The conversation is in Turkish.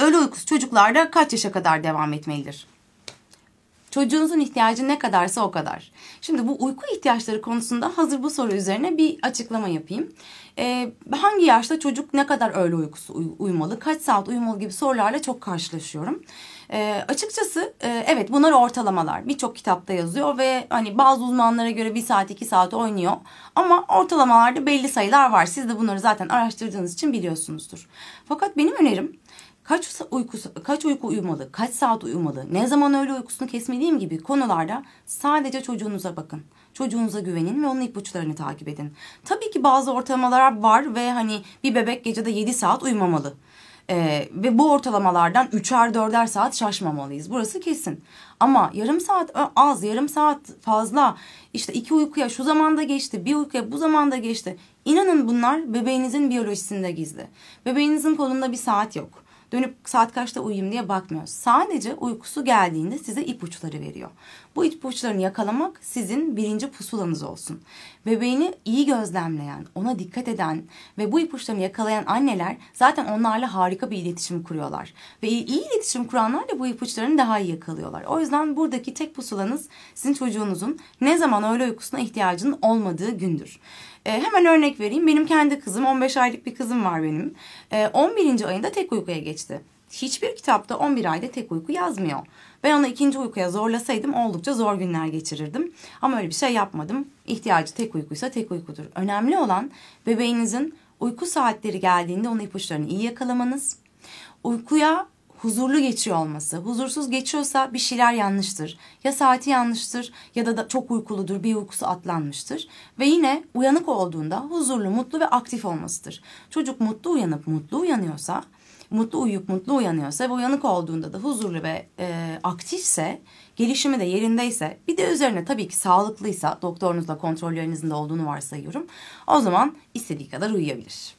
Öğle uykusu çocuklarda kaç yaşa kadar devam etmelidir? Çocuğunuzun ihtiyacı ne kadarsa o kadar. Şimdi bu uyku ihtiyaçları konusunda hazır bu soru üzerine bir açıklama yapayım. Ee, hangi yaşta çocuk ne kadar öğle uykusu uy- uyumalı, kaç saat uyumalı gibi sorularla çok karşılaşıyorum. Ee, açıkçası e, evet bunlar ortalamalar. Birçok kitapta yazıyor ve hani bazı uzmanlara göre bir saat iki saat oynuyor. Ama ortalamalarda belli sayılar var. Siz de bunları zaten araştırdığınız için biliyorsunuzdur. Fakat benim önerim kaç uykusu, kaç uyku uyumalı, kaç saat uyumalı, ne zaman öyle uykusunu kesmediğim gibi konularda sadece çocuğunuza bakın. Çocuğunuza güvenin ve onun ipuçlarını takip edin. Tabii ki bazı ortalamalar var ve hani bir bebek gecede 7 saat uyumamalı. Ee, ve bu ortalamalardan 3'er 4'er saat şaşmamalıyız. Burası kesin. Ama yarım saat az, yarım saat fazla, işte iki uykuya şu zamanda geçti, bir uykuya bu zamanda geçti. İnanın bunlar bebeğinizin biyolojisinde gizli. Bebeğinizin kolunda bir saat yok dönüp saat kaçta uyuyayım diye bakmıyor. Sadece uykusu geldiğinde size ipuçları veriyor. Bu ipuçlarını yakalamak sizin birinci pusulanız olsun. Bebeğini iyi gözlemleyen, ona dikkat eden ve bu ipuçlarını yakalayan anneler zaten onlarla harika bir iletişim kuruyorlar. Ve iyi iletişim kuranlar da bu ipuçlarını daha iyi yakalıyorlar. O yüzden buradaki tek pusulanız sizin çocuğunuzun ne zaman öğle uykusuna ihtiyacının olmadığı gündür. E, hemen örnek vereyim. Benim kendi kızım 15 aylık bir kızım var benim. E, ee, 11. ayında tek uykuya geçti geçti. Hiçbir kitapta 11 ayda tek uyku yazmıyor. Ben onu ikinci uykuya zorlasaydım oldukça zor günler geçirirdim. Ama öyle bir şey yapmadım. İhtiyacı tek uykuysa tek uykudur. Önemli olan bebeğinizin uyku saatleri geldiğinde onun ipuçlarını iyi yakalamanız. Uykuya huzurlu geçiyor olması. Huzursuz geçiyorsa bir şeyler yanlıştır. Ya saati yanlıştır ya da, da çok uykuludur, bir uykusu atlanmıştır. Ve yine uyanık olduğunda huzurlu, mutlu ve aktif olmasıdır. Çocuk mutlu uyanıp mutlu uyanıyorsa mutlu uyuyup mutlu uyanıyorsa ve uyanık olduğunda da huzurlu ve e, aktifse, gelişimi de yerindeyse, bir de üzerine tabii ki sağlıklıysa, doktorunuzla kontrollerinizin de olduğunu varsayıyorum. O zaman istediği kadar uyuyabilir.